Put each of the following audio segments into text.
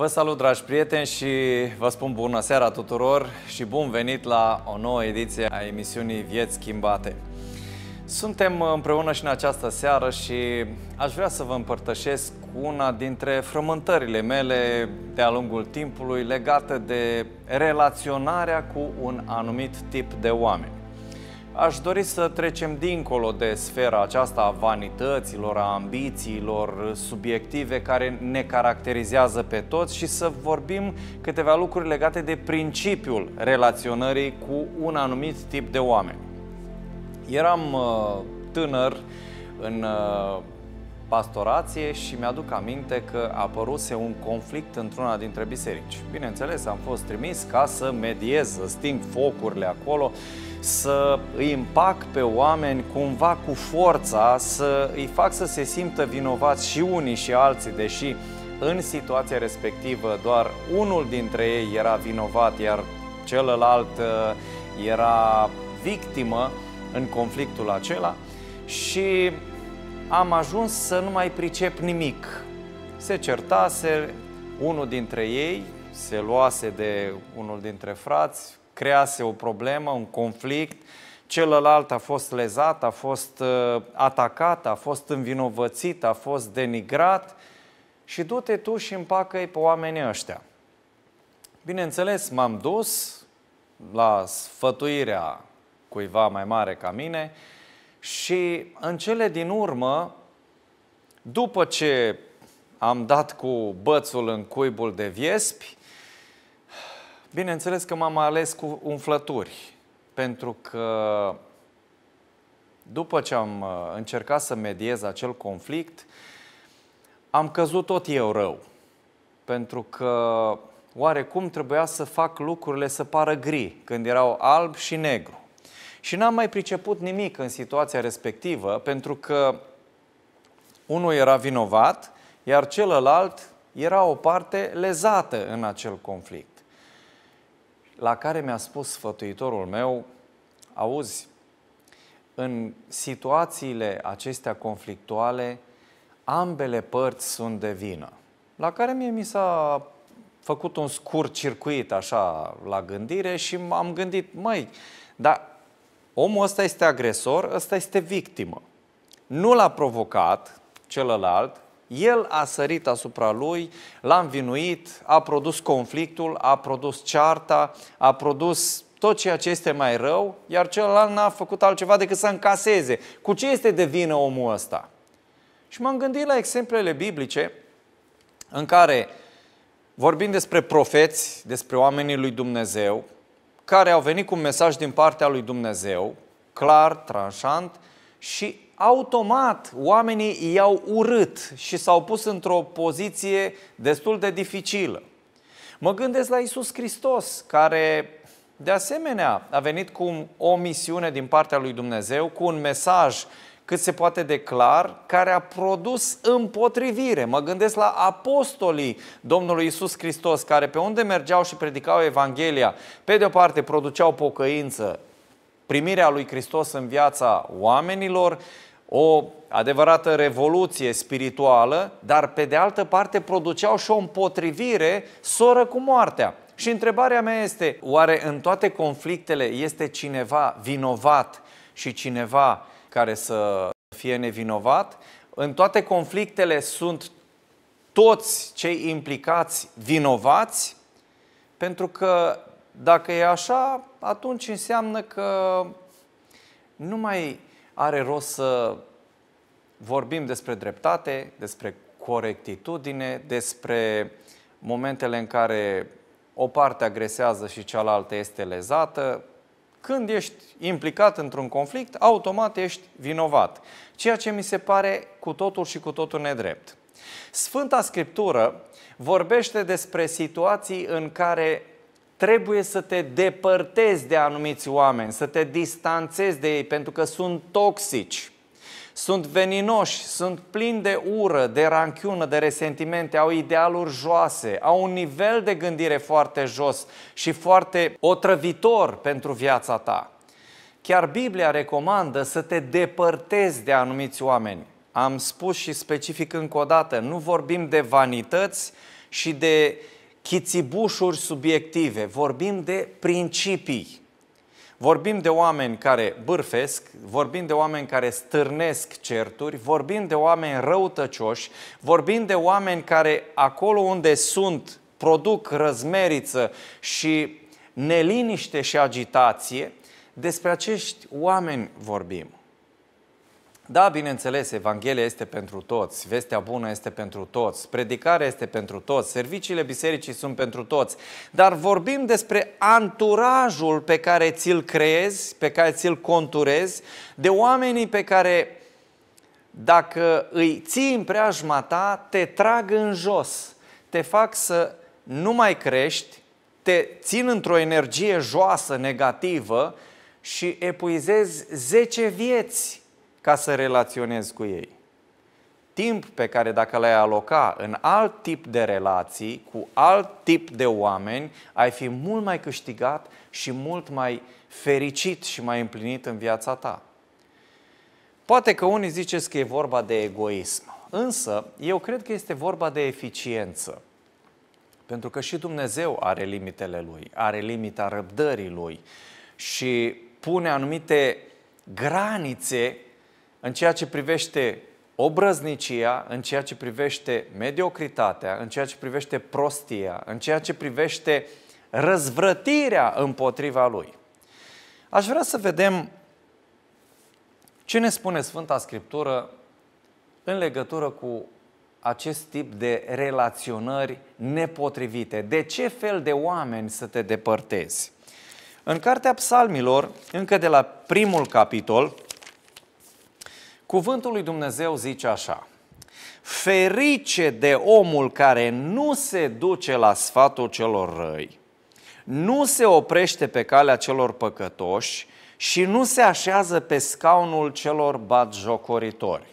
Vă salut, dragi prieteni, și vă spun bună seara tuturor și bun venit la o nouă ediție a emisiunii Vieți Schimbate. Suntem împreună și în această seară și aș vrea să vă împărtășesc una dintre frământările mele de-a lungul timpului legată de relaționarea cu un anumit tip de oameni. Aș dori să trecem dincolo de sfera aceasta a vanităților, a ambițiilor subiective care ne caracterizează pe toți și să vorbim câteva lucruri legate de principiul relaționării cu un anumit tip de oameni. Eram uh, tânăr în uh, pastorație și mi-aduc aminte că apăruse un conflict într-una dintre biserici. Bineînțeles, am fost trimis ca să mediez, să sting focurile acolo, să îi împac pe oameni cumva cu forța, să îi fac să se simtă vinovați și unii și alții, deși în situația respectivă doar unul dintre ei era vinovat, iar celălalt uh, era victimă în conflictul acela și am ajuns să nu mai pricep nimic. Se certase, unul dintre ei se luase de unul dintre frați, crease o problemă, un conflict, celălalt a fost lezat, a fost uh, atacat, a fost învinovățit, a fost denigrat și du-te tu și împacă-i pe oamenii ăștia. Bineînțeles, m-am dus la sfătuirea cuiva mai mare ca mine, și în cele din urmă, după ce am dat cu bățul în cuibul de viespi, bineînțeles că m-am ales cu umflături, pentru că după ce am uh, încercat să mediez acel conflict, am căzut tot eu rău. Pentru că oarecum trebuia să fac lucrurile să pară gri, când erau alb și negru. Și n-am mai priceput nimic în situația respectivă, pentru că unul era vinovat, iar celălalt era o parte lezată în acel conflict. La care mi-a spus sfătuitorul meu, auzi, în situațiile acestea conflictuale, ambele părți sunt de vină. La care mie mi s-a făcut un scurt circuit așa la gândire și am gândit, măi, dar omul ăsta este agresor, ăsta este victimă. Nu l-a provocat celălalt, el a sărit asupra lui, l-a învinuit, a produs conflictul, a produs cearta, a produs tot ceea ce este mai rău, iar celălalt n-a făcut altceva decât să încaseze. Cu ce este de vină omul ăsta? Și m-am gândit la exemplele biblice în care vorbim despre profeți, despre oamenii lui Dumnezeu, care au venit cu un mesaj din partea lui Dumnezeu, clar, tranșant, și automat oamenii i-au urât și s-au pus într-o poziție destul de dificilă. Mă gândesc la Isus Hristos, care de asemenea a venit cu o misiune din partea lui Dumnezeu, cu un mesaj cât se poate de clar, care a produs împotrivire. Mă gândesc la apostolii Domnului Isus Hristos, care pe unde mergeau și predicau Evanghelia, pe de o parte produceau pocăință, primirea lui Hristos în viața oamenilor, o adevărată revoluție spirituală, dar pe de altă parte produceau și o împotrivire soră cu moartea. Și întrebarea mea este, oare în toate conflictele este cineva vinovat și cineva care să fie nevinovat. În toate conflictele sunt toți cei implicați vinovați, pentru că dacă e așa, atunci înseamnă că nu mai are rost să vorbim despre dreptate, despre corectitudine, despre momentele în care o parte agresează și cealaltă este lezată, când ești implicat într-un conflict, automat ești vinovat, ceea ce mi se pare cu totul și cu totul nedrept. Sfânta Scriptură vorbește despre situații în care trebuie să te depărtezi de anumiți oameni, să te distanțezi de ei pentru că sunt toxici. Sunt veninoși, sunt plini de ură, de ranchiună, de resentimente, au idealuri joase, au un nivel de gândire foarte jos și foarte otrăvitor pentru viața ta. Chiar Biblia recomandă să te depărtezi de anumiți oameni. Am spus și specific încă o dată, nu vorbim de vanități și de chițibușuri subiective, vorbim de principii. Vorbim de oameni care bârfesc, vorbim de oameni care stârnesc certuri, vorbim de oameni răutăcioși, vorbim de oameni care acolo unde sunt produc răzmeriță și neliniște și agitație, despre acești oameni vorbim. Da, bineînțeles, Evanghelia este pentru toți, vestea bună este pentru toți, predicarea este pentru toți, serviciile bisericii sunt pentru toți, dar vorbim despre anturajul pe care ți-l creezi, pe care ți-l conturezi, de oamenii pe care dacă îi ții în preajma ta, te trag în jos, te fac să nu mai crești, te țin într-o energie joasă, negativă și epuizezi 10 vieți ca să relaționezi cu ei. Timp pe care dacă l-ai aloca în alt tip de relații, cu alt tip de oameni, ai fi mult mai câștigat și mult mai fericit și mai împlinit în viața ta. Poate că unii ziceți că e vorba de egoism, însă eu cred că este vorba de eficiență. Pentru că și Dumnezeu are limitele lui, are limita răbdării lui și pune anumite granițe în ceea ce privește obrăznicia, în ceea ce privește mediocritatea, în ceea ce privește prostia, în ceea ce privește răzvrătirea împotriva lui. Aș vrea să vedem ce ne spune Sfânta Scriptură în legătură cu acest tip de relaționări nepotrivite. De ce fel de oameni să te depărtezi? În Cartea Psalmilor, încă de la primul capitol, Cuvântul lui Dumnezeu zice așa, Ferice de omul care nu se duce la sfatul celor răi, nu se oprește pe calea celor păcătoși și nu se așează pe scaunul celor batjocoritori.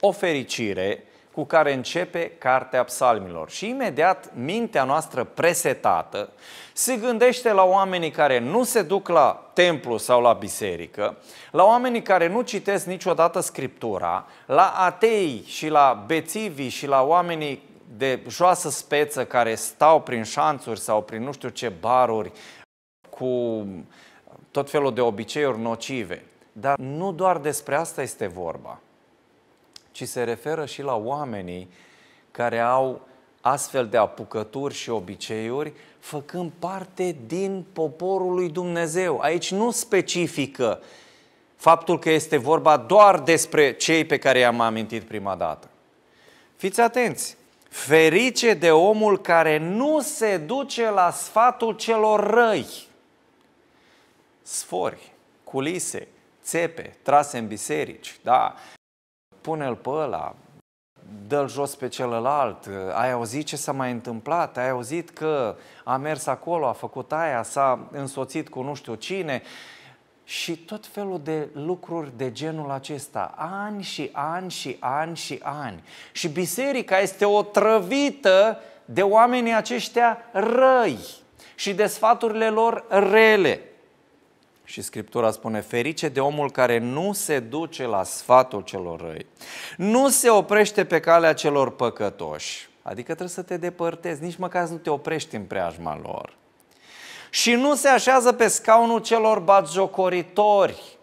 O fericire cu care începe Cartea Psalmilor. Și imediat mintea noastră presetată se gândește la oamenii care nu se duc la templu sau la biserică, la oamenii care nu citesc niciodată Scriptura, la atei și la bețivii și la oamenii de joasă speță care stau prin șanțuri sau prin nu știu ce baruri cu tot felul de obiceiuri nocive. Dar nu doar despre asta este vorba ci se referă și la oamenii care au astfel de apucături și obiceiuri, făcând parte din poporul lui Dumnezeu. Aici nu specifică faptul că este vorba doar despre cei pe care i-am amintit prima dată. Fiți atenți! Ferice de omul care nu se duce la sfatul celor răi. Sfori, culise, țepe, trase în biserici, da, pune-l pe ăla, dă-l jos pe celălalt, ai auzit ce s-a mai întâmplat, ai auzit că a mers acolo, a făcut aia, s-a însoțit cu nu știu cine și tot felul de lucruri de genul acesta, ani și ani și ani și ani. Și biserica este otrăvită de oamenii aceștia răi și de sfaturile lor rele. Și Scriptura spune, ferice de omul care nu se duce la sfatul celor răi, nu se oprește pe calea celor păcătoși, adică trebuie să te depărtezi, nici măcar nu te oprești în preajma lor. Și nu se așează pe scaunul celor bazjocoritori.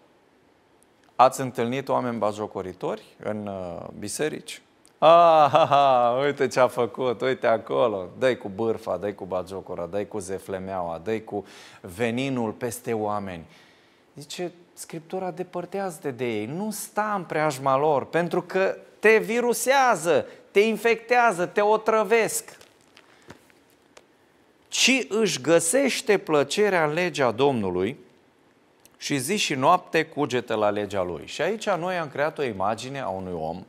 Ați întâlnit oameni bazjocoritori în uh, biserici? Aha, uite ce a făcut, uite acolo. Dă-i cu bârfa, dă-i cu bagiocora, dă-i cu zeflemeaua, dă-i cu veninul peste oameni. Zice, Scriptura depărtează-te de ei, nu sta în preajma lor, pentru că te virusează, te infectează, te otrăvesc. Ci își găsește plăcerea în legea Domnului și zi și noapte cugete la legea Lui. Și aici noi am creat o imagine a unui om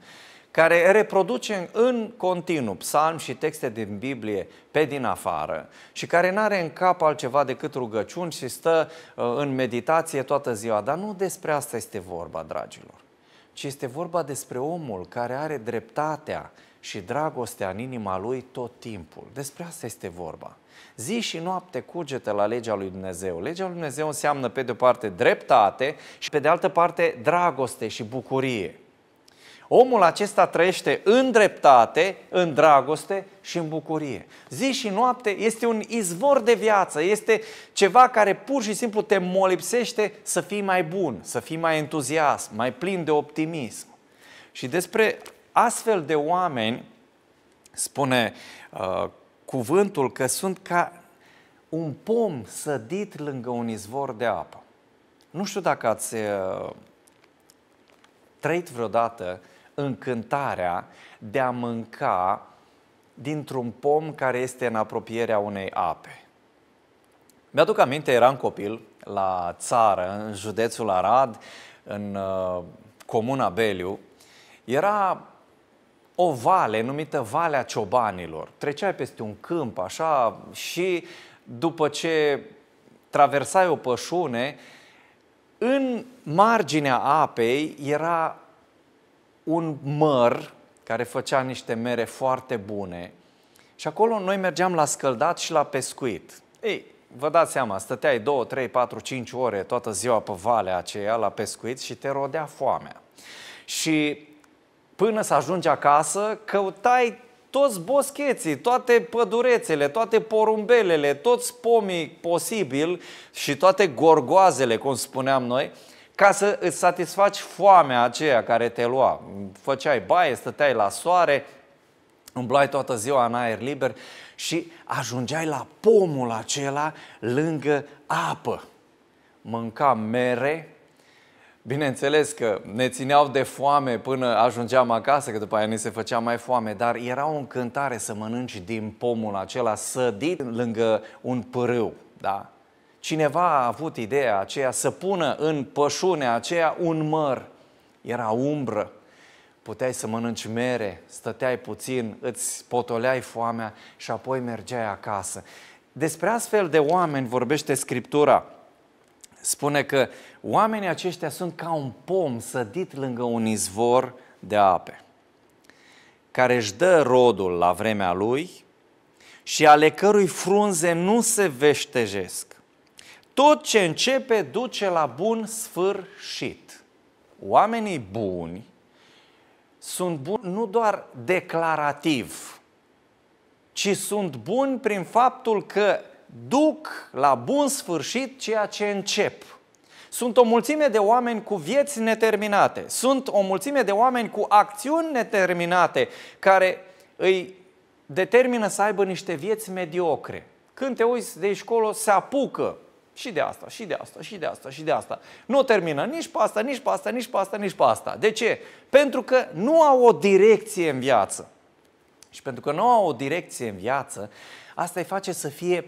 care reproduce în continuu psalmi și texte din Biblie pe din afară și care nu are în cap altceva decât rugăciuni și stă uh, în meditație toată ziua. Dar nu despre asta este vorba, dragilor, ci este vorba despre omul care are dreptatea și dragostea în inima lui tot timpul. Despre asta este vorba. Zi și noapte cugete la legea lui Dumnezeu. Legea lui Dumnezeu înseamnă pe de o parte dreptate și pe de altă parte dragoste și bucurie. Omul acesta trăiește în dreptate, în dragoste și în bucurie. Zi și noapte este un izvor de viață, este ceva care pur și simplu te molipsește să fii mai bun, să fii mai entuziasm, mai plin de optimism. Și despre astfel de oameni spune uh, cuvântul că sunt ca un pom sădit lângă un izvor de apă. Nu știu dacă ați uh, trăit vreodată încântarea de a mânca dintr-un pom care este în apropierea unei ape. Mi-aduc aminte, eram copil la țară, în județul Arad, în uh, comuna Beliu. Era o vale numită Valea Ciobanilor. Treceai peste un câmp, așa, și după ce traversai o pășune, în marginea apei era un măr care făcea niște mere foarte bune și acolo noi mergeam la scăldat și la pescuit. Ei, vă dați seama, stăteai 2, 3, 4, 5 ore toată ziua pe valea aceea la pescuit și te rodea foamea. Și până să ajungi acasă, căutai toți boscheții, toate pădurețele, toate porumbelele, toți pomii posibil și toate gorgoazele, cum spuneam noi, ca să îți satisfaci foamea aceea care te lua. Făceai baie, stăteai la soare, îmblai toată ziua în aer liber și ajungeai la pomul acela lângă apă. Mânca mere, Bineînțeles că ne țineau de foame până ajungeam acasă, că după aia ni se făcea mai foame, dar era o încântare să mănânci din pomul acela sădit lângă un pârâu. Da? Cineva a avut ideea aceea să pună în pășunea aceea un măr. Era umbră. Puteai să mănânci mere, stăteai puțin, îți potoleai foamea și apoi mergeai acasă. Despre astfel de oameni vorbește Scriptura. Spune că oamenii aceștia sunt ca un pom sădit lângă un izvor de ape, care își dă rodul la vremea lui și ale cărui frunze nu se veștejesc. Tot ce începe duce la bun sfârșit. Oamenii buni sunt buni nu doar declarativ, ci sunt buni prin faptul că duc la bun sfârșit ceea ce încep. Sunt o mulțime de oameni cu vieți neterminate, sunt o mulțime de oameni cu acțiuni neterminate care îi determină să aibă niște vieți mediocre. Când te uiți de școală, se apucă și de asta, și de asta, și de asta, și de asta. Nu termină nici pe asta, nici pe asta, nici pe asta, nici pe asta. De ce? Pentru că nu au o direcție în viață. Și pentru că nu au o direcție în viață, asta îi face să fie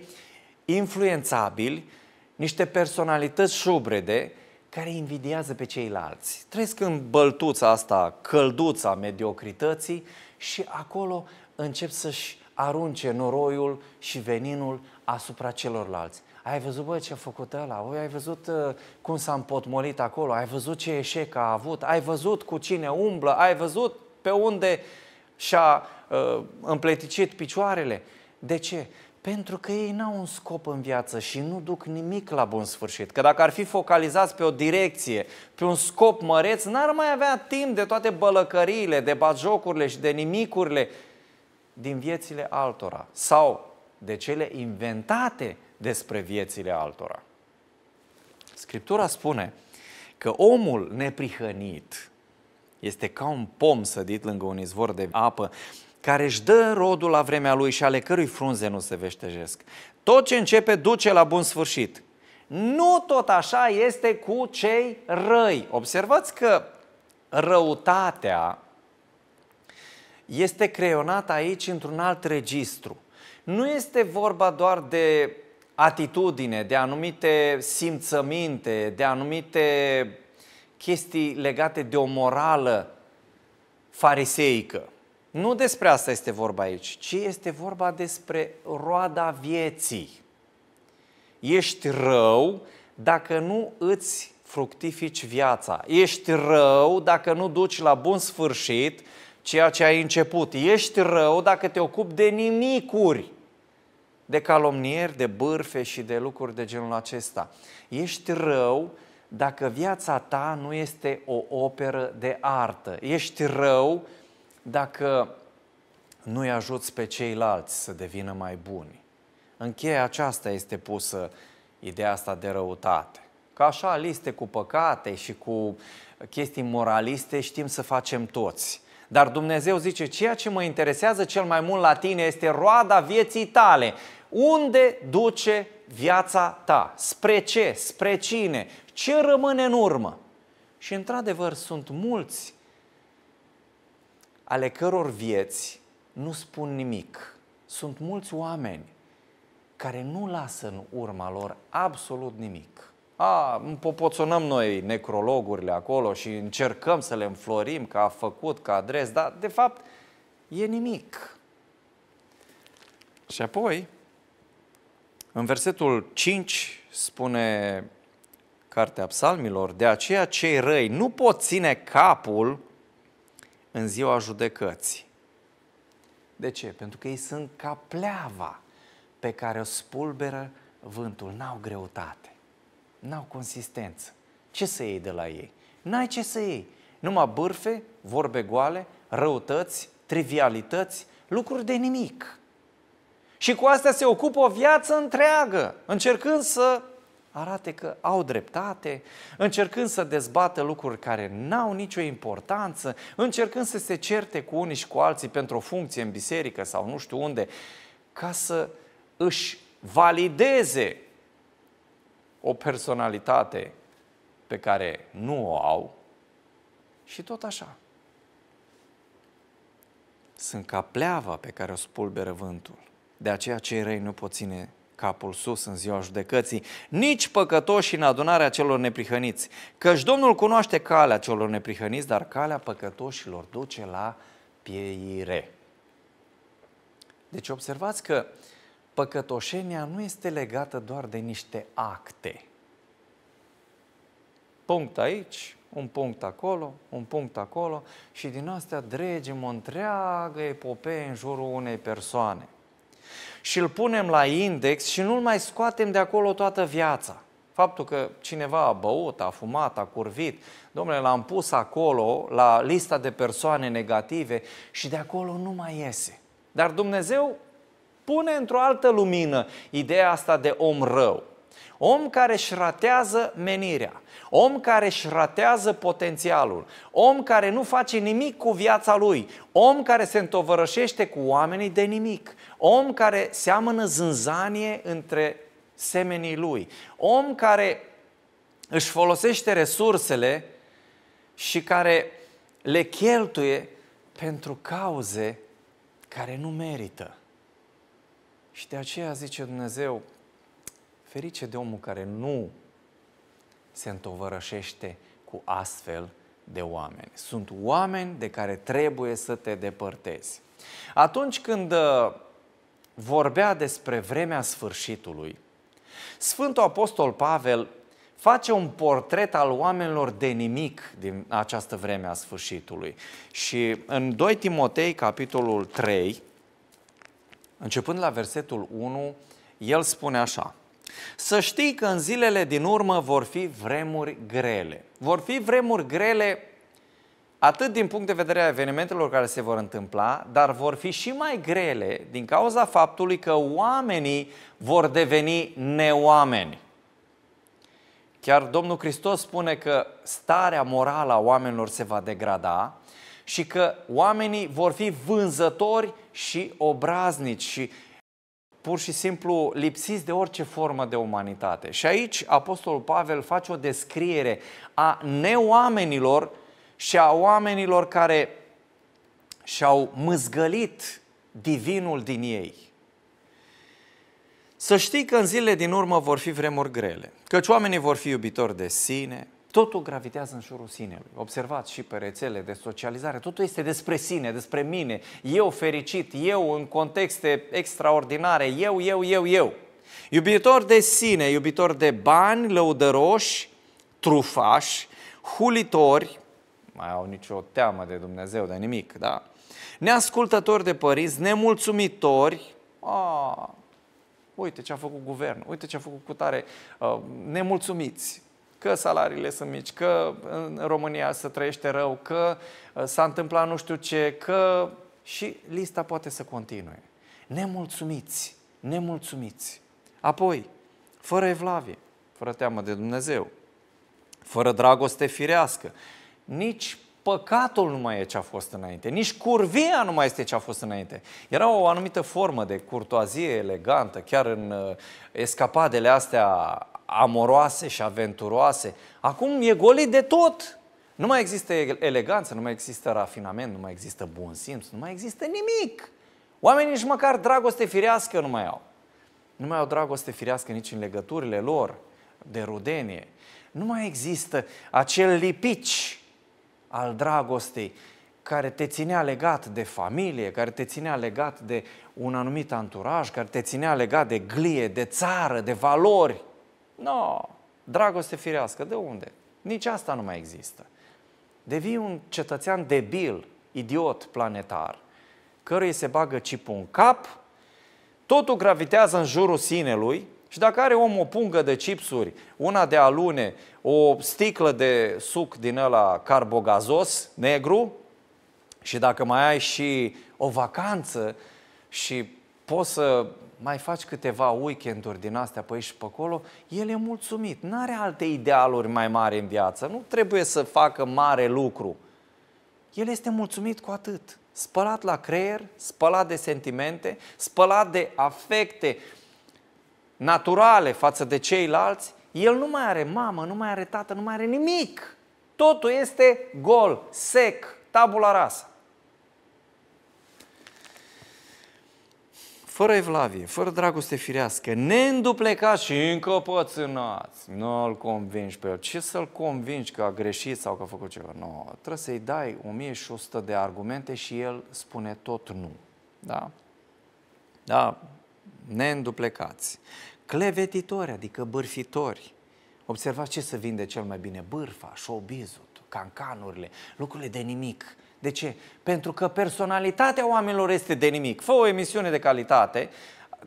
influențabili, niște personalități șubrede care invidiază pe ceilalți. Trăiesc în băltuța asta, călduța mediocrității și acolo încep să-și arunce noroiul și veninul asupra celorlalți ai văzut, bă, ce a făcut ăla, Ui, ai văzut uh, cum s-a împotmolit acolo, ai văzut ce eșec a avut, ai văzut cu cine umblă, ai văzut pe unde și-a uh, împleticit picioarele. De ce? Pentru că ei n-au un scop în viață și nu duc nimic la bun sfârșit. Că dacă ar fi focalizați pe o direcție, pe un scop măreț, n-ar mai avea timp de toate bălăcăriile, de bajocurile și de nimicurile din viețile altora sau de cele inventate despre viețile altora. Scriptura spune că omul neprihănit este ca un pom sădit lângă un izvor de apă care își dă rodul la vremea lui și ale cărui frunze nu se veștejesc. Tot ce începe duce la bun sfârșit. Nu tot așa este cu cei răi. Observați că răutatea este creionată aici într-un alt registru. Nu este vorba doar de atitudine, de anumite simțăminte, de anumite chestii legate de o morală fariseică. Nu despre asta este vorba aici, ci este vorba despre roada vieții. Ești rău dacă nu îți fructifici viața. Ești rău dacă nu duci la bun sfârșit ceea ce ai început. Ești rău dacă te ocupi de nimicuri de calomnieri, de bârfe și de lucruri de genul acesta. Ești rău dacă viața ta nu este o operă de artă. Ești rău dacă nu-i ajuți pe ceilalți să devină mai buni. În cheia aceasta este pusă ideea asta de răutate. Ca așa, liste cu păcate și cu chestii moraliste știm să facem toți. Dar Dumnezeu zice, ceea ce mă interesează cel mai mult la tine este roada vieții tale. Unde duce viața ta? Spre ce? Spre cine? Ce rămâne în urmă? Și într-adevăr sunt mulți ale căror vieți nu spun nimic. Sunt mulți oameni care nu lasă în urma lor absolut nimic. A, popoțonăm noi necrologurile acolo și încercăm să le înflorim că a făcut, că adres, dar de fapt e nimic. Și apoi, în versetul 5 spune Cartea Psalmilor, de aceea cei răi nu pot ține capul în ziua judecății. De ce? Pentru că ei sunt ca pleava pe care o spulberă vântul. N-au greutate, n-au consistență. Ce să iei de la ei? N-ai ce să iei. Numai bârfe, vorbe goale, răutăți, trivialități, lucruri de nimic. Și cu asta se ocupă o viață întreagă, încercând să arate că au dreptate, încercând să dezbată lucruri care n-au nicio importanță, încercând să se certe cu unii și cu alții pentru o funcție în biserică sau nu știu unde, ca să își valideze o personalitate pe care nu o au și tot așa. Sunt ca pleava pe care o spulberă vântul. De aceea cei răi nu pot ține capul sus în ziua judecății, nici păcătoși în adunarea celor neprihăniți, căci Domnul cunoaște calea celor neprihăniți, dar calea păcătoșilor duce la pieire. Deci observați că păcătoșenia nu este legată doar de niște acte. Punct aici, un punct acolo, un punct acolo și din astea dregem o întreagă epopee în jurul unei persoane – și îl punem la index și nu-l mai scoatem de acolo toată viața. Faptul că cineva a băut, a fumat, a curvit, domnule, l-am pus acolo, la lista de persoane negative și de acolo nu mai iese. Dar Dumnezeu pune într-o altă lumină ideea asta de om rău. Om care își ratează menirea, om care își ratează potențialul, om care nu face nimic cu viața lui, om care se întovărășește cu oamenii de nimic, Om care seamănă zânzanie între semenii lui. Om care își folosește resursele și care le cheltuie pentru cauze care nu merită. Și de aceea zice Dumnezeu, ferice de omul care nu se întovărășește cu astfel de oameni. Sunt oameni de care trebuie să te depărtezi. Atunci când uh, vorbea despre vremea sfârșitului. Sfântul Apostol Pavel face un portret al oamenilor de nimic din această vreme a sfârșitului. Și în 2 Timotei, capitolul 3, începând la versetul 1, el spune așa, să știi că în zilele din urmă vor fi vremuri grele. Vor fi vremuri grele atât din punct de vedere a evenimentelor care se vor întâmpla, dar vor fi și mai grele din cauza faptului că oamenii vor deveni neoameni. Chiar Domnul Hristos spune că starea morală a oamenilor se va degrada și că oamenii vor fi vânzători și obraznici și pur și simplu lipsiți de orice formă de umanitate. Și aici Apostolul Pavel face o descriere a neoamenilor și a oamenilor care și-au mâzgălit divinul din ei. Să știi că în zilele din urmă vor fi vremuri grele, căci oamenii vor fi iubitori de sine, totul gravitează în jurul sinelui. Observați și pe rețele de socializare, totul este despre sine, despre mine, eu fericit, eu în contexte extraordinare, eu, eu, eu, eu. Iubitor de sine, iubitor de bani, lăudăroși, trufași, hulitori, mai au nicio teamă de Dumnezeu, de nimic, da? Neascultători de părinți, nemulțumitori, a, uite ce a făcut guvernul, uite ce a făcut cutare, a, nemulțumiți, că salariile sunt mici, că în România se trăiește rău, că s-a întâmplat nu știu ce, că... Și lista poate să continue. Nemulțumiți, nemulțumiți. Apoi, fără evlavie, fără teamă de Dumnezeu, fără dragoste firească, nici păcatul nu mai e ce a fost înainte, nici curvia nu mai este ce a fost înainte. Era o anumită formă de curtoazie elegantă, chiar în uh, escapadele astea amoroase și aventuroase. Acum e golit de tot. Nu mai există eleganță, nu mai există rafinament, nu mai există bun simț, nu mai există nimic. Oamenii nici măcar dragoste firească nu mai au. Nu mai au dragoste firească nici în legăturile lor de rudenie. Nu mai există acel lipici al dragostei care te ținea legat de familie, care te ținea legat de un anumit anturaj, care te ținea legat de glie, de țară, de valori. Nu, no, dragoste firească, de unde? Nici asta nu mai există. Devii un cetățean debil, idiot planetar, căruia se bagă cipul în cap, totul gravitează în jurul sinelui, și dacă are om o pungă de chipsuri, una de alune, o sticlă de suc din ăla carbogazos, negru, și dacă mai ai și o vacanță și poți să mai faci câteva weekenduri din astea pe aici și pe acolo, el e mulțumit. Nu are alte idealuri mai mari în viață. Nu trebuie să facă mare lucru. El este mulțumit cu atât. Spălat la creier, spălat de sentimente, spălat de afecte, naturale față de ceilalți, el nu mai are mamă, nu mai are tată, nu mai are nimic. Totul este gol, sec, tabula rasă. fără evlavie, fără dragoste firească, neînduplecați și încăpățânați. Nu îl convingi pe el. Ce să-l convingi că a greșit sau că a făcut ceva? Nu, trebuie să-i dai 1100 de argumente și el spune tot nu. Da? Da, neînduplecați clevetitori, adică bârfitori. Observați ce se vinde cel mai bine, bârfa, showbizul, cancanurile, lucrurile de nimic. De ce? Pentru că personalitatea oamenilor este de nimic. Fă o emisiune de calitate,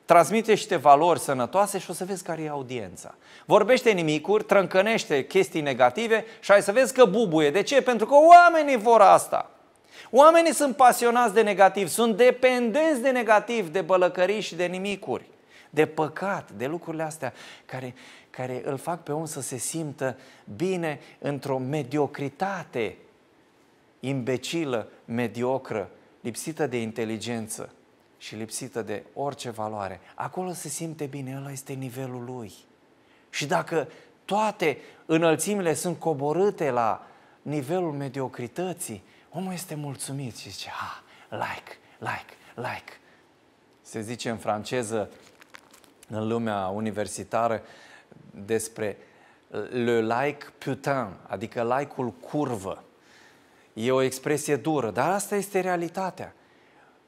transmite niște valori sănătoase și o să vezi care e audiența. Vorbește nimicuri, trâncănește chestii negative și ai să vezi că bubuie. De ce? Pentru că oamenii vor asta. Oamenii sunt pasionați de negativ, sunt dependenți de negativ, de bălăcării și de nimicuri de păcat, de lucrurile astea care, care îl fac pe om să se simtă bine într-o mediocritate imbecilă, mediocră, lipsită de inteligență și lipsită de orice valoare. Acolo se simte bine, ăla este nivelul lui. Și dacă toate înălțimile sunt coborâte la nivelul mediocrității, omul este mulțumit și zice, ah, like, like, like. Se zice în franceză, în lumea universitară despre le like putain, adică like-ul curvă. E o expresie dură, dar asta este realitatea.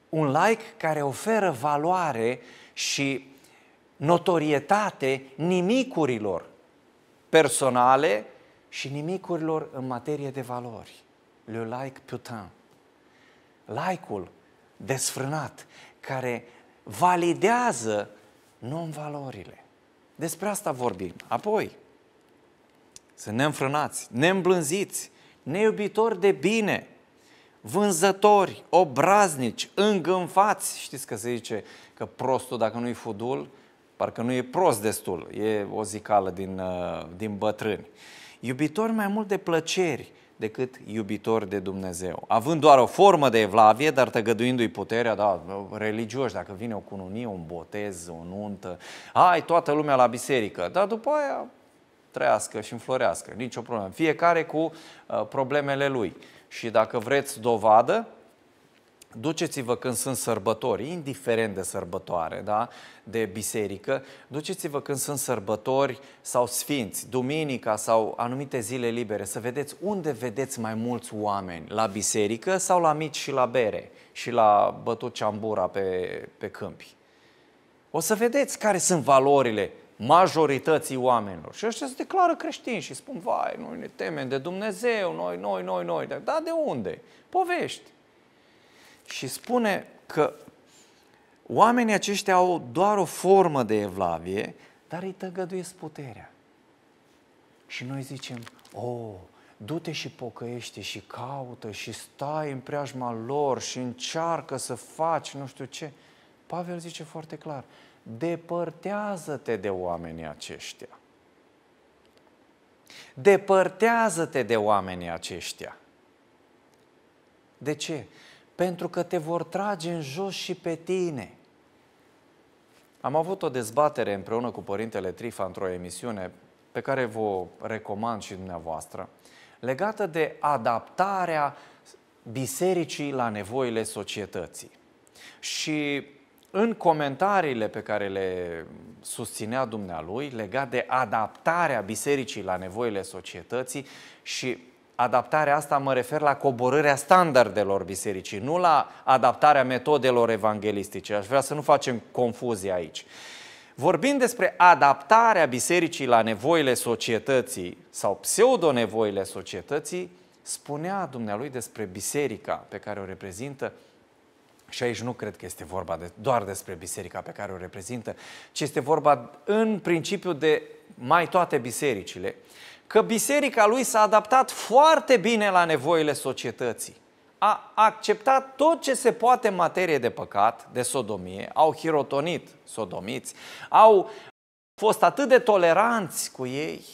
Un like care oferă valoare și notorietate nimicurilor personale și nimicurilor în materie de valori. Le like putain. ul desfrânat care validează nu în valorile. Despre asta vorbim. Apoi, să ne înfrânați, ne neiubitori de bine, vânzători, obraznici, îngânfați. Știți că se zice că prostul, dacă nu-i fudul, parcă nu e prost destul, e o zicală din, uh, din bătrâni. Iubitori mai mult de plăceri decât iubitor de Dumnezeu. Având doar o formă de evlavie, dar tăgăduindu-i puterea, da, religioși, dacă vine o cununie, un botez, o nuntă, ai toată lumea la biserică, dar după aia trăiască și înflorească, nicio problemă. Fiecare cu uh, problemele lui. Și dacă vreți dovadă, Duceți-vă când sunt sărbători, indiferent de sărbătoare, da? de biserică, duceți-vă când sunt sărbători sau sfinți, duminica sau anumite zile libere, să vedeți unde vedeți mai mulți oameni, la biserică sau la mici și la bere și la bătut ceambura pe, pe câmpi. O să vedeți care sunt valorile majorității oamenilor. Și ăștia se declară creștini și spun, vai, noi ne temem de Dumnezeu, noi, noi, noi, noi. Dar da, de unde? Povești și spune că oamenii aceștia au doar o formă de evlavie, dar îi tăgăduiesc puterea. Și noi zicem, oh, du-te și pocăiește și caută și stai în preajma lor și încearcă să faci nu știu ce. Pavel zice foarte clar, depărtează-te de oamenii aceștia. Depărtează-te de oamenii aceștia. De ce? pentru că te vor trage în jos și pe tine. Am avut o dezbatere împreună cu Părintele Trifa într-o emisiune pe care vă recomand și dumneavoastră, legată de adaptarea bisericii la nevoile societății. Și în comentariile pe care le susținea dumnealui legat de adaptarea bisericii la nevoile societății și adaptarea asta mă refer la coborârea standardelor bisericii, nu la adaptarea metodelor evanghelistice. Aș vrea să nu facem confuzie aici. Vorbind despre adaptarea bisericii la nevoile societății sau pseudonevoile societății, spunea dumnealui despre biserica pe care o reprezintă și aici nu cred că este vorba de, doar despre biserica pe care o reprezintă, ci este vorba în principiu de mai toate bisericile. Uh, că biserica lui s-a adaptat foarte bine la nevoile societății. A acceptat tot ce se poate în materie de păcat, de sodomie, au hirotonit sodomiți, au fost atât de toleranți cu ei.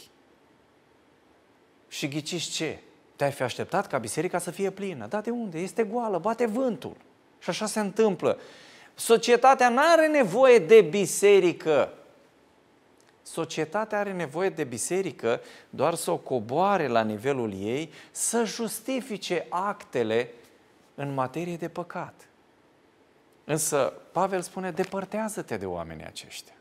Și ghiciți ce? Te-ai fi așteptat ca biserica să fie plină. Da, de unde? Este goală, bate vântul. Și așa se întâmplă. Societatea nu are nevoie de biserică Societatea are nevoie de biserică doar să o coboare la nivelul ei, să justifice actele în materie de păcat. Însă Pavel spune, depărtează-te de oamenii aceștia.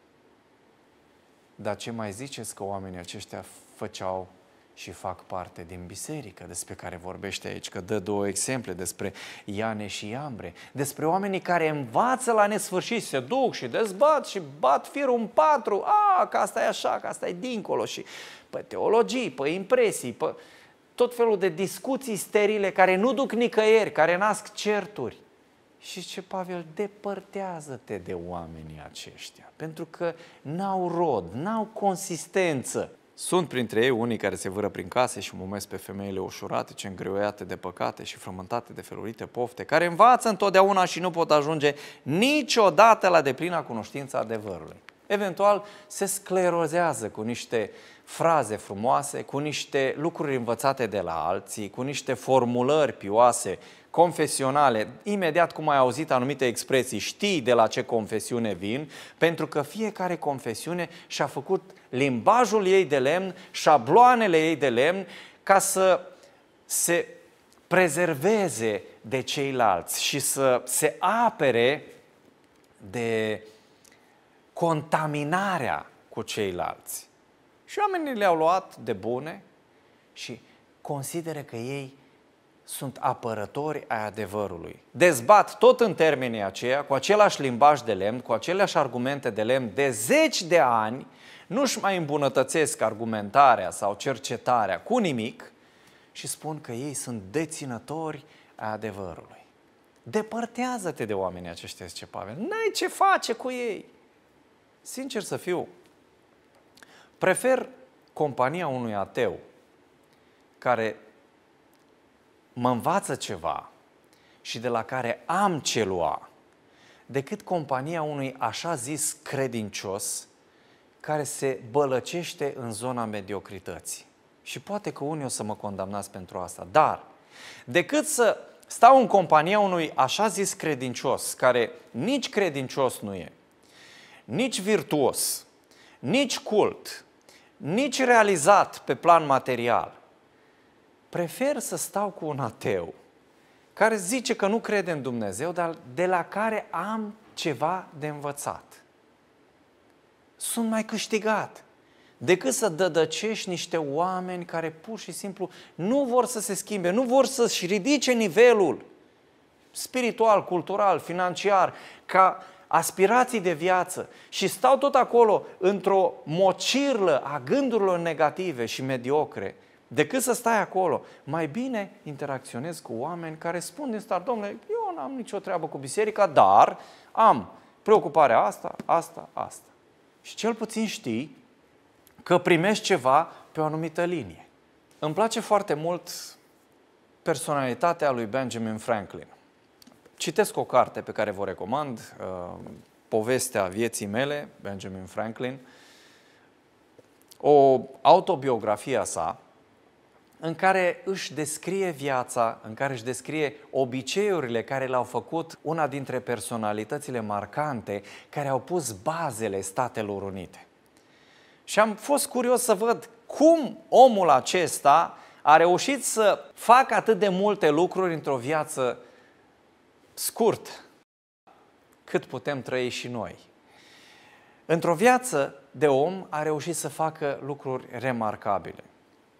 Dar ce mai ziceți că oamenii aceștia făceau și fac parte din biserică, despre care vorbește aici, că dă două exemple despre Iane și Iambre, despre oamenii care învață la nesfârșit, se duc și dezbat și bat firul în patru, a, că asta e așa, că asta e dincolo și pe teologii, pe impresii, pe tot felul de discuții sterile care nu duc nicăieri, care nasc certuri. Și ce Pavel, depărtează-te de oamenii aceștia, pentru că n-au rod, n-au consistență. Sunt printre ei unii care se vâră prin case și mumesc pe femeile ușurate, ce îngreuiate de păcate și frământate de felurite pofte, care învață întotdeauna și nu pot ajunge niciodată la deplina cunoștință adevărului. Eventual se sclerozează cu niște uh, fraze frumoase, cu niște lucruri învățate de la alții, cu niște formulări pioase, confesionale, imediat cum ai auzit anumite expresii, știi de la ce confesiune vin, pentru că fiecare confesiune și-a făcut limbajul ei de lemn, șabloanele ei de lemn, ca să se prezerveze de ceilalți și să se apere de contaminarea cu ceilalți. Și oamenii le-au luat de bune și consideră că ei sunt apărători ai adevărului. Dezbat tot în termenii aceia, cu același limbaj de lemn, cu aceleași argumente de lemn, de zeci de ani, nu-și mai îmbunătățesc argumentarea sau cercetarea cu nimic și spun că ei sunt deținători ai adevărului. Depărtează-te de oamenii aceștia, zice Pavel. N-ai ce face cu ei. Sincer să fiu, Prefer compania unui ateu care mă învață ceva și de la care am ce lua, decât compania unui așa zis credincios care se bălăcește în zona mediocrității. Și poate că unii o să mă condamnați pentru asta, dar decât să stau în compania unui așa zis credincios, care nici credincios nu e, nici virtuos, nici cult, nici realizat pe plan material. Prefer să stau cu un ateu care zice că nu crede în Dumnezeu, dar de la care am ceva de învățat. Sunt mai câștigat decât să dădăcești niște oameni care pur și simplu nu vor să se schimbe, nu vor să-și ridice nivelul spiritual, cultural, financiar, ca aspirații de viață și stau tot acolo într-o mocirlă a gândurilor negative și mediocre, decât să stai acolo, mai bine interacționezi cu oameni care spun din start, domnule, eu nu am nicio treabă cu biserica, dar am preocuparea asta, asta, asta. Și cel puțin știi că primești ceva pe o anumită linie. Îmi place foarte mult personalitatea lui Benjamin Franklin. Citesc o carte pe care vă recomand, uh, Povestea vieții mele, Benjamin Franklin, o autobiografie a sa, în care își descrie viața, în care își descrie obiceiurile care l-au făcut una dintre personalitățile marcante care au pus bazele Statelor Unite. Și am fost curios să văd cum omul acesta a reușit să facă atât de multe lucruri într-o viață scurt cât putem trăi și noi. Într-o viață de om a reușit să facă lucruri remarcabile.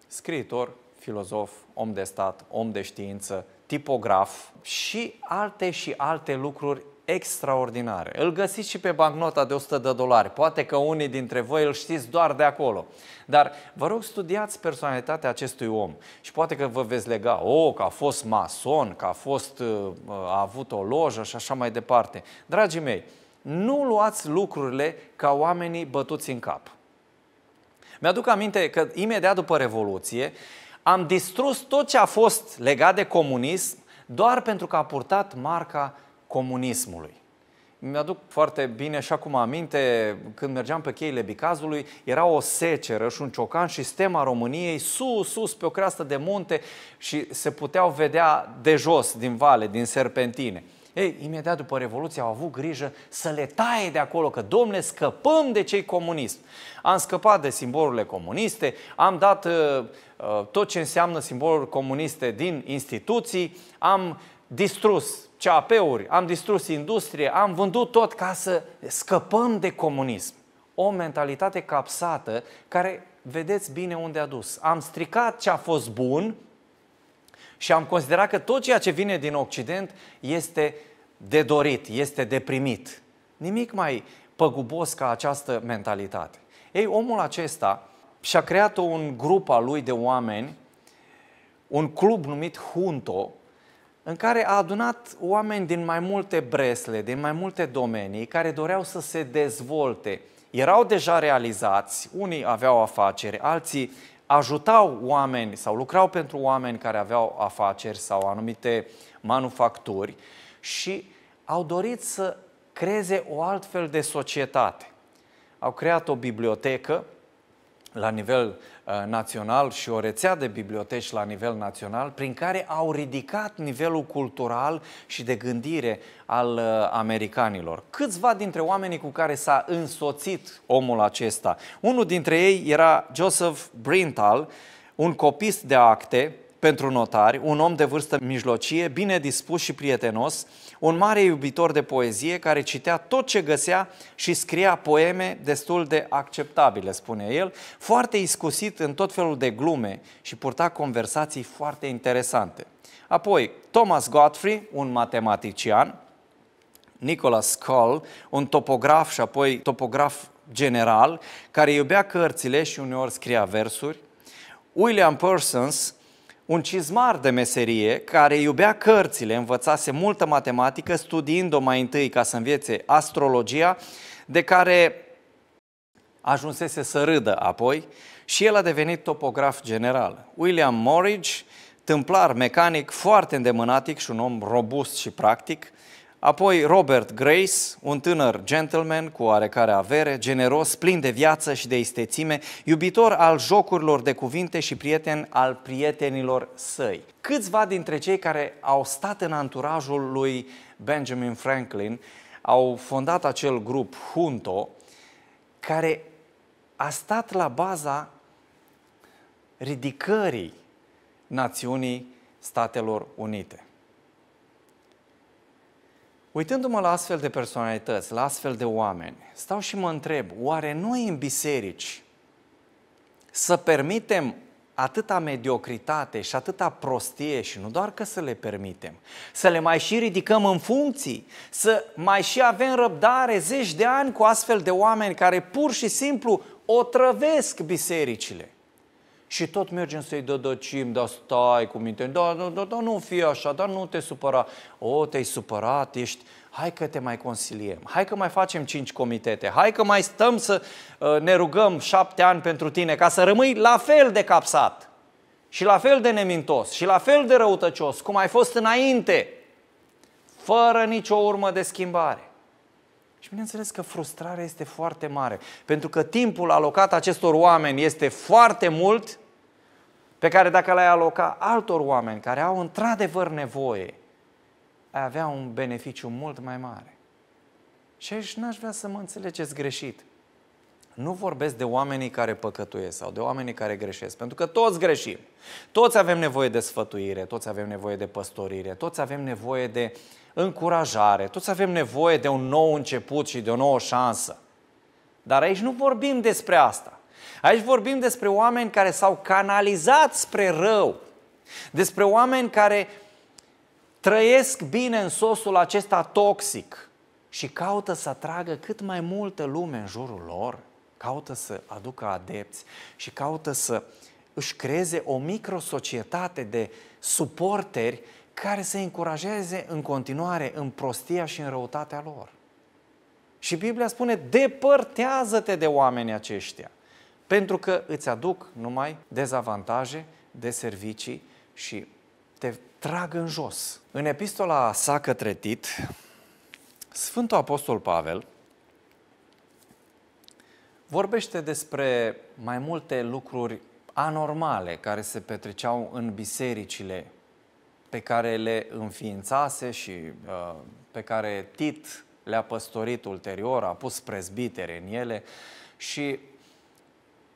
Scriitor, filozof, om de stat, om de știință, tipograf și alte și alte lucruri extraordinare. Îl găsiți și pe bancnota de 100 de dolari. Poate că unii dintre voi îl știți doar de acolo. Dar vă rog, studiați personalitatea acestui om și poate că vă veți lega, o, oh, că a fost mason, că a, fost, uh, a avut o lojă și așa mai departe. Dragii mei, nu luați lucrurile ca oamenii bătuți în cap. Mi-aduc aminte că imediat după Revoluție am distrus tot ce a fost legat de comunism doar pentru că a purtat marca comunismului. Mi-aduc foarte bine și acum aminte, când mergeam pe cheile Bicazului, era o seceră și un ciocan și stema României sus, sus, pe o creastă de munte și se puteau vedea de jos, din vale, din serpentine. Ei, imediat după Revoluție au avut grijă să le taie de acolo, că domne, scăpăm de cei comuniști. Am scăpat de simbolurile comuniste, am dat uh, uh tot ce înseamnă simboluri comuniste din instituții, am distrus CAP-uri, am distrus industrie, am vândut tot ca să scăpăm de comunism. O mentalitate capsată care vedeți bine unde a dus. Am stricat ce a fost bun și am considerat că tot ceea ce vine din Occident este de dorit, este deprimit. Nimic mai păgubos ca această mentalitate. Ei, omul acesta și-a creat un grup al lui de oameni, un club numit Junto, în care a adunat oameni din mai multe bresle, din mai multe domenii, care doreau să se dezvolte. Erau deja realizați, unii aveau afaceri, alții ajutau oameni sau lucrau pentru oameni care aveau afaceri sau anumite manufacturi și au dorit să creeze o altfel de societate. Au creat o bibliotecă la nivel Uh, național și o rețea de biblioteci la nivel național, prin care au ridicat nivelul cultural și de gândire al uh, americanilor. Câțiva dintre oamenii cu care s-a însoțit omul acesta. Unul dintre ei era Joseph Brintal, un copist de acte pentru notari, un om de vârstă mijlocie, bine dispus și prietenos, un mare iubitor de poezie care citea tot ce găsea și scria poeme destul de acceptabile, spune el, foarte iscusit în tot felul de glume și purta conversații foarte interesante. Apoi, Thomas Godfrey, un matematician, Nicholas Scull, un topograf și apoi topograf general, care iubea cărțile și uneori scria versuri, William Parsons, un cizmar de meserie care iubea cărțile, învățase multă matematică, studiind-o mai întâi ca să învețe astrologia, de care ajunsese să râdă apoi și el a devenit topograf general. William Morridge, tâmplar mecanic foarte îndemânatic și un om robust și practic, Apoi Robert Grace, un tânăr gentleman cu oarecare avere, generos, plin de viață și de istețime, iubitor al jocurilor de cuvinte și prieten al prietenilor săi. Câțiva dintre cei care au stat în anturajul lui Benjamin Franklin au fondat acel grup Junto, care a stat la baza ridicării națiunii Statelor Unite. Uitându-mă la astfel de personalități, la astfel de oameni, stau și mă întreb, oare noi în biserici să permitem atâta mediocritate și atâta prostie și nu doar că să le permitem, să le mai și ridicăm în funcții, să mai și avem răbdare zeci de ani cu astfel de oameni care pur și simplu otrăvesc bisericile. Și tot mergem să-i dădăcim, dar stai cu minte, da, da, da, da, nu fi așa, dar nu te supăra. O, te-ai supărat, ești, hai că te mai consiliem, hai că mai facem cinci comitete, hai că mai stăm să ă, ne rugăm șapte ani pentru tine ca să rămâi la fel de capsat și la fel de nemintos și la fel de răutăcios cum ai fost înainte, fără nicio urmă de schimbare. Și bineînțeles că frustrarea este foarte mare, pentru că timpul alocat acestor oameni este foarte mult pe care dacă l-ai aloca altor oameni care au într-adevăr nevoie, ai avea un beneficiu mult mai mare. Și aici n-aș vrea să mă înțelegeți greșit. Nu vorbesc de oamenii care păcătuiesc sau de oamenii care greșesc, pentru că toți greșim. Toți avem nevoie de sfătuire, toți avem nevoie de păstorire, toți avem nevoie de încurajare, toți avem nevoie de un nou început și de o nouă șansă. Dar aici nu vorbim despre asta. Aici vorbim despre oameni care s-au canalizat spre rău, despre oameni care trăiesc bine în sosul acesta toxic și caută să atragă cât mai multă lume în jurul lor, caută să aducă adepți și caută să își creeze o microsocietate de suporteri care să încurajeze în continuare în prostia și în răutatea lor. Și Biblia spune, depărtează-te de oamenii aceștia pentru că îți aduc numai dezavantaje de servicii și te trag în jos. În epistola sa către Tit, Sfântul Apostol Pavel vorbește despre mai multe lucruri anormale care se petreceau în bisericile pe care le înființase și uh, pe care Tit le-a păstorit ulterior, a pus prezbitere în ele și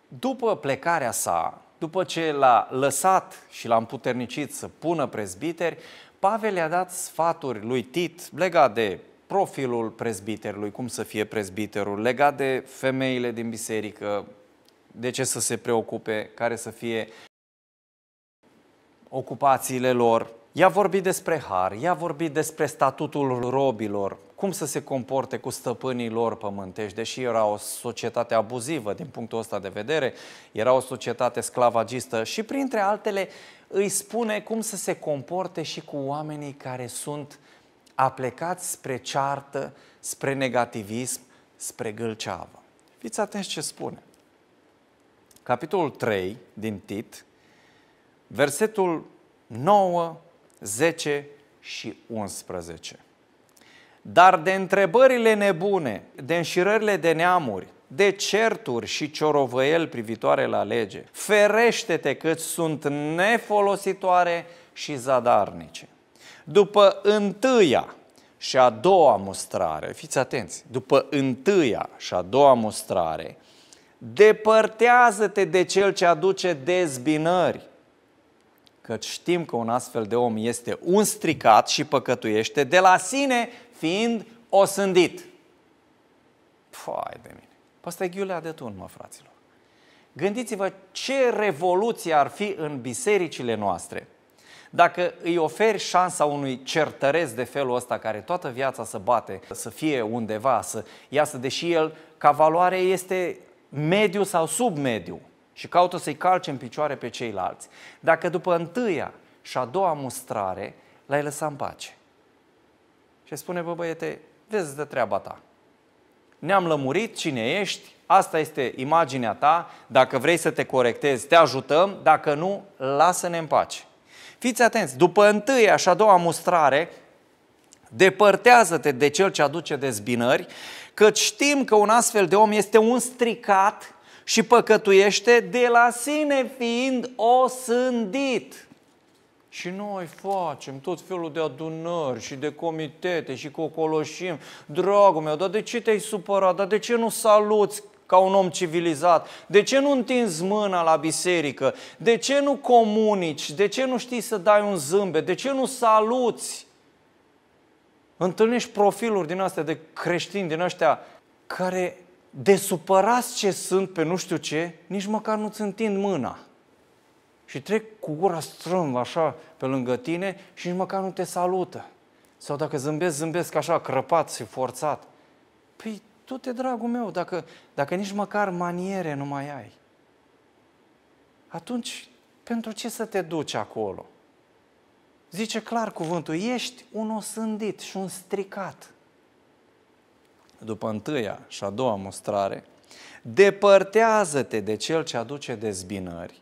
după plecarea sa, după ce l-a lăsat și l-a împuternicit să pună prezbiteri, Pavel i-a dat sfaturi lui Tit legat de profilul prezbiterului, cum să fie prezbiterul, legat de femeile din biserică, de ce să se preocupe, care să fie ocupațiile lor. I-a vorbit despre har, i-a vorbit despre statutul robilor, cum să se comporte cu stăpânii lor pământești, deși era o societate abuzivă din punctul ăsta de vedere, era o societate sclavagistă și printre altele îi spune cum să se comporte și cu oamenii care sunt aplecați spre ceartă, spre negativism, spre gâlceavă. Fiți atenți ce spune. Capitolul 3 din Tit, versetul 9, 10 și 11. Dar de întrebările nebune, de înșirările de neamuri, de certuri și ciorovăieli privitoare la lege, ferește-te că sunt nefolositoare și zadarnice. După întâia și a doua mustrare, fiți atenți, după întâia și a doua mustrare, depărtează-te de cel ce aduce dezbinări, căci știm că un astfel de om este un stricat și păcătuiește de la sine fiind osândit. Păi de mine. Păi asta e ghiulea de tun, mă, fraților. Gândiți-vă ce revoluție ar fi în bisericile noastre dacă îi oferi șansa unui certăresc de felul ăsta care toată viața să bate, să fie undeva, să iasă, deși el ca valoare este mediu sau sub mediu și caută să-i calce în picioare pe ceilalți. Dacă după întâia și a doua mustrare l-ai lăsat în pace, și spune, bă băiete, vezi de treaba ta. Ne-am lămurit cine ești, asta este imaginea ta, dacă vrei să te corectezi, te ajutăm, dacă nu, lasă-ne în pace. Fiți atenți, după întâia și a doua mustrare, depărtează-te de cel ce aduce dezbinări, că știm că un astfel de om este un stricat și păcătuiește de la sine fiind osândit. Și noi facem tot felul de adunări și de comitete și cocoloșim. Dragul meu, dar de ce te-ai supărat? Dar de ce nu saluți ca un om civilizat? De ce nu întinzi mâna la biserică? De ce nu comunici? De ce nu știi să dai un zâmbet? De ce nu saluți? Întâlnești profiluri din astea de creștini, din astea care de supărați ce sunt pe nu știu ce, nici măcar nu-ți întind mâna și trec cu gura strâmb, așa pe lângă tine și nici măcar nu te salută. Sau dacă zâmbesc, zâmbesc așa crăpat și forțat. Păi tu te dragul meu, dacă, dacă nici măcar maniere nu mai ai, atunci pentru ce să te duci acolo? Zice clar cuvântul, ești un osândit și un stricat. După întâia și a doua mostrare, depărtează-te de cel ce aduce dezbinări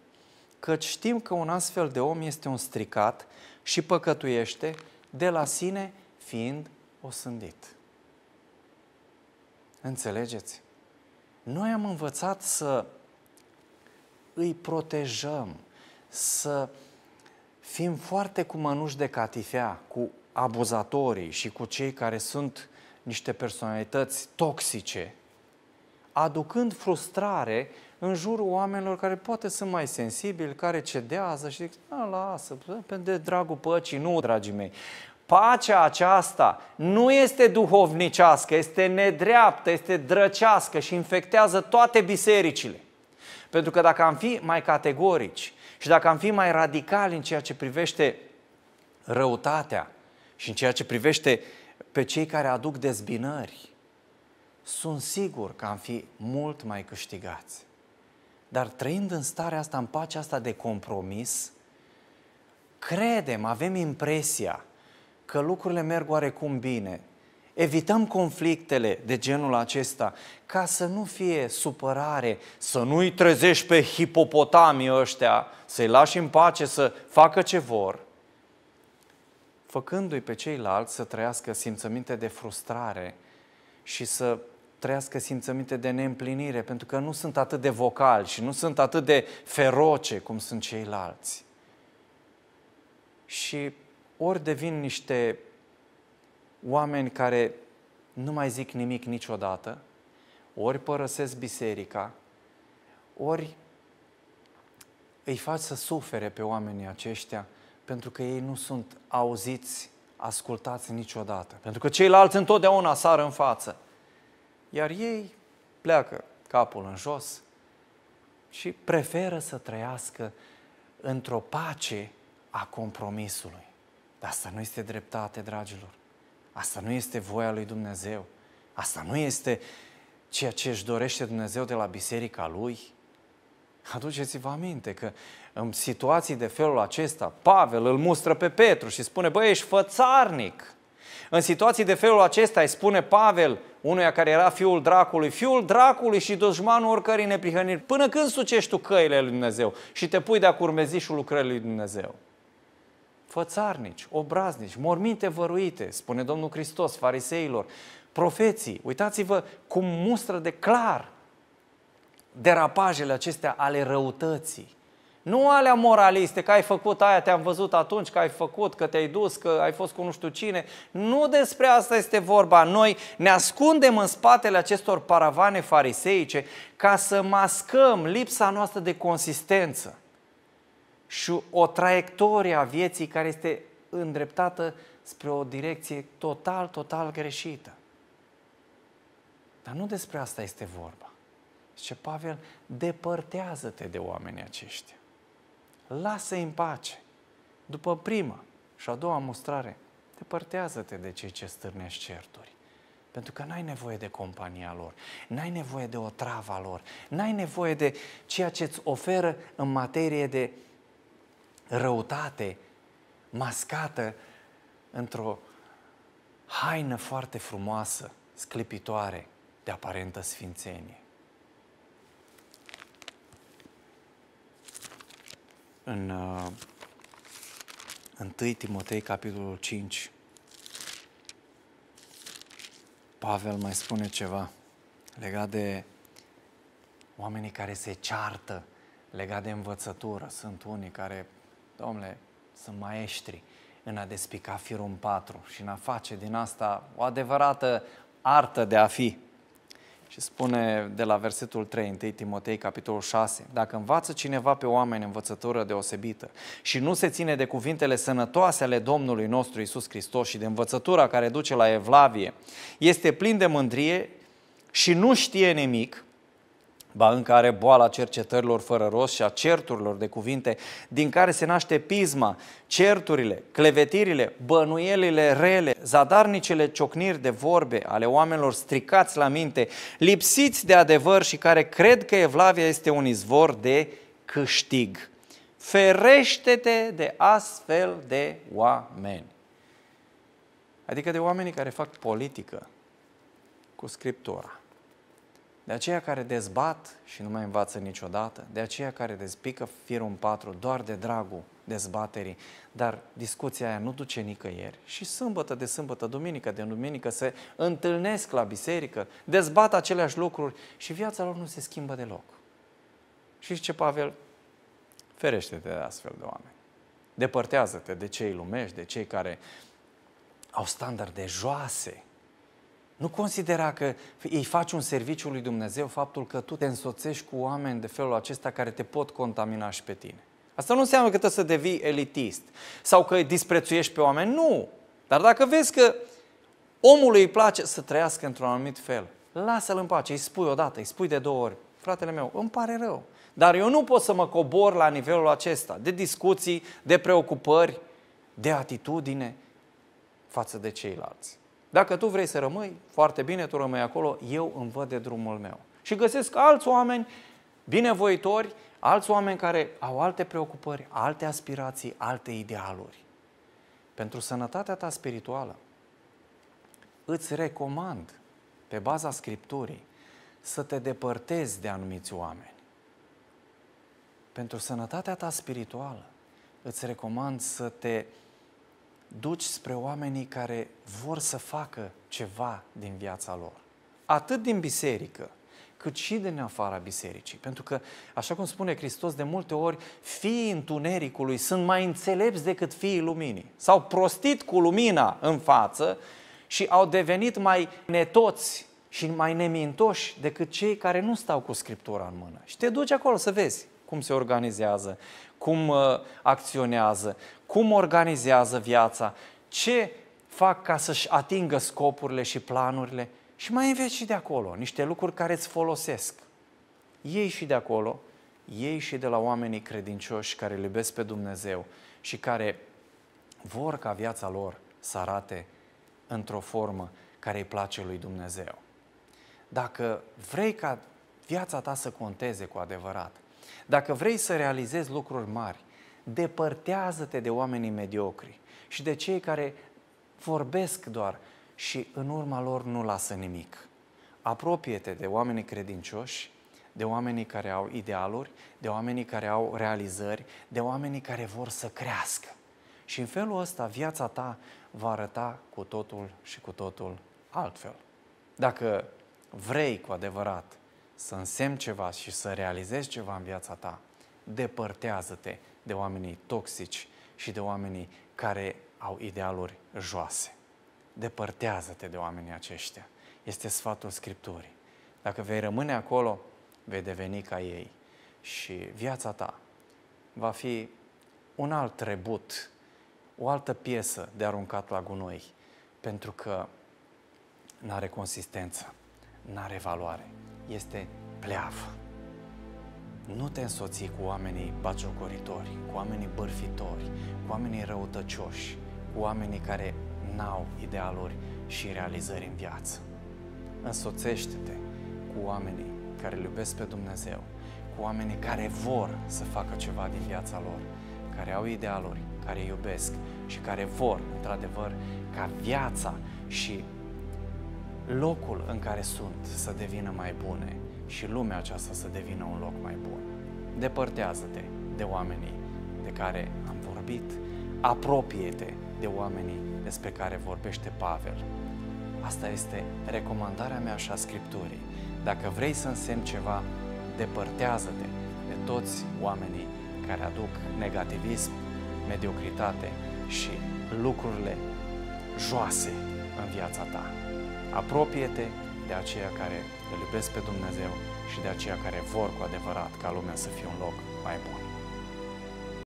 Că știm că un astfel de om este un stricat și păcătuiește de la sine fiind osândit. Înțelegeți? Noi am învățat să îi protejăm, să fim foarte cu mănuși de catifea, cu abuzatorii și cu cei care sunt niște personalități toxice, aducând frustrare în jurul oamenilor care poate sunt mai sensibili, care cedează și zic, a, lasă, de dragul păcii, nu, dragii mei. Pacea aceasta nu este duhovnicească, este nedreaptă, este drăcească și infectează toate bisericile. Pentru că dacă am fi mai categorici și dacă am fi mai radicali în ceea ce privește răutatea și în ceea ce privește pe cei care aduc dezbinări, sunt sigur că am fi mult mai câștigați. Dar trăind în starea asta, în pacea asta de compromis, credem, avem impresia că lucrurile merg oarecum bine. Evităm conflictele de genul acesta ca să nu fie supărare, să nu-i trezești pe hipopotamii ăștia, să-i lași în pace să facă ce vor, făcându-i pe ceilalți să trăiască simțăminte de frustrare și să trăiască simțăminte de neîmplinire, pentru că nu sunt atât de vocali și nu sunt atât de feroce cum sunt ceilalți. Și ori devin niște oameni care nu mai zic nimic niciodată, ori părăsesc biserica, ori îi fac să sufere pe oamenii aceștia pentru că ei nu sunt auziți, ascultați niciodată. Pentru că ceilalți întotdeauna sar în față. Iar ei pleacă capul în jos și preferă să trăiască într-o pace a compromisului. Dar asta nu este dreptate, dragilor. Asta nu este voia lui Dumnezeu. Asta nu este ceea ce își dorește Dumnezeu de la biserica lui. Aduceți-vă aminte că în situații de felul acesta, Pavel îl mustră pe Petru și spune, băi, ești fățarnic. În situații de felul acesta îi spune Pavel, unuia care era fiul dracului, fiul dracului și dușmanul oricărei neprihăniri, până când sucești tu căile lui Dumnezeu și te pui de-a curmezișul lucrării lui Dumnezeu? Fățarnici, obraznici, morminte văruite, spune Domnul Hristos fariseilor, profeții, uitați-vă cum mustră de clar derapajele acestea ale răutății. Nu alea moraliste, că ai făcut aia, te-am văzut atunci, că ai făcut, că te-ai dus, că ai fost cu nu știu cine. Nu despre asta este vorba. Noi ne ascundem în spatele acestor paravane fariseice ca să mascăm lipsa noastră de consistență și o traiectorie a vieții care este îndreptată spre o direcție total, total greșită. Dar nu despre asta este vorba. Zice Pavel, depărtează-te de oamenii aceștia lasă-i în pace. După prima și a doua mustrare, depărtează-te de cei ce stârnești certuri. Pentru că n-ai nevoie de compania lor, n-ai nevoie de o travă lor, n-ai nevoie de ceea ce îți oferă în materie de răutate mascată într-o haină foarte frumoasă, sclipitoare, de aparentă sfințenie. în uh, 1 Timotei, capitolul 5, Pavel mai spune ceva legat de oamenii care se ceartă, legat de învățătură. Sunt unii care, domnule, sunt maestri în a despica firul în patru și în a face din asta o adevărată artă de a fi. Și spune de la versetul 3, 1 Timotei, capitolul 6, Dacă învață cineva pe oameni învățătură deosebită și nu se ține de cuvintele sănătoase ale Domnului nostru Isus Hristos și de învățătura care duce la evlavie, este plin de mândrie și nu știe nimic, ba încă care boala cercetărilor fără rost și a certurilor de cuvinte, din care se naște pisma, certurile, clevetirile, bănuielile rele, zadarnicele ciocniri de vorbe ale oamenilor stricați la minte, lipsiți de adevăr și care cred că Evlavia este un izvor de câștig. Ferește-te de astfel de oameni. Adică de oamenii care fac politică cu Scriptura de aceia care dezbat și nu mai învață niciodată, de aceia care dezpică firul în patru doar de dragul dezbaterii, dar discuția aia nu duce nicăieri și sâmbătă de sâmbătă, duminică de duminică se întâlnesc la biserică, dezbat aceleași lucruri și viața lor nu se schimbă deloc. Și ce Pavel? Ferește-te de astfel de oameni. Depărtează-te de cei lumești, de cei care au standarde joase nu considera că îi faci un serviciu lui Dumnezeu faptul că tu te însoțești cu oameni de felul acesta care te pot contamina și pe tine. Asta nu înseamnă că trebuie să devii elitist sau că îi disprețuiești pe oameni. Nu! Dar dacă vezi că omului îi place să trăiască într-un anumit fel, lasă-l în pace, îi spui odată, îi spui de două ori, fratele meu, îmi pare rău, dar eu nu pot să mă cobor la nivelul acesta de discuții, de preocupări, de atitudine față de ceilalți. Dacă tu vrei să rămâi, foarte bine, tu rămâi acolo, eu îmi văd de drumul meu. Și găsesc alți oameni binevoitori, alți oameni care au alte preocupări, alte aspirații, alte idealuri. Pentru sănătatea ta spirituală, îți recomand, pe baza Scripturii, să te depărtezi de anumiți oameni. Pentru sănătatea ta spirituală, îți recomand să te duci spre oamenii care vor să facă ceva din viața lor. Atât din biserică, cât și din afara bisericii. Pentru că, așa cum spune Hristos de multe ori, fiii întunericului sunt mai înțelepți decât fiii luminii. S-au prostit cu lumina în față și au devenit mai netoți și mai nemintoși decât cei care nu stau cu Scriptura în mână. Și te duci acolo să vezi cum se organizează, cum uh, acționează, cum organizează viața, ce fac ca să-și atingă scopurile și planurile și mai înveți și de acolo niște lucruri care îți folosesc. Ei și de acolo, ei și de la oamenii credincioși care îl iubesc pe Dumnezeu și care vor ca viața lor să arate într-o formă care îi place lui Dumnezeu. Dacă vrei ca viața ta să conteze cu adevărat, dacă vrei să realizezi lucruri mari, depărtează-te de oamenii mediocri și de cei care vorbesc doar și în urma lor nu lasă nimic. Apropie-te de oamenii credincioși, de oamenii care au idealuri, de oamenii care au realizări, de oamenii care vor să crească. Și în felul ăsta viața ta va arăta cu totul și cu totul altfel. Dacă vrei cu adevărat să însemni ceva și să realizezi ceva în viața ta, depărtează-te de oamenii toxici și de oamenii care au idealuri joase. Depărtează-te de oamenii aceștia. Este sfatul Scripturii. Dacă vei rămâne acolo, vei deveni ca ei. Și viața ta va fi un alt rebut, o altă piesă de aruncat la gunoi, pentru că nu are consistență, nu are valoare, este pleavă nu te însoți cu oamenii baciocoritori, cu oamenii bârfitori, cu oamenii răutăcioși, cu oamenii care n-au idealuri și realizări în viață. Însoțește-te cu oamenii care îl iubesc pe Dumnezeu, cu oamenii care vor să facă ceva din viața lor, care au idealuri, care iubesc și care vor, într-adevăr, ca viața și locul în care sunt să devină mai bune, și lumea aceasta să devină un loc mai bun. Depărtează-te de oamenii de care am vorbit, apropie-te de oamenii despre care vorbește Pavel. Asta este recomandarea mea și a Scripturii. Dacă vrei să însemni ceva, depărtează-te de toți oamenii care aduc negativism, mediocritate și lucrurile joase în viața ta. Apropie-te de aceia care îl iubesc pe Dumnezeu și de aceia care vor cu adevărat ca lumea să fie un loc mai bun.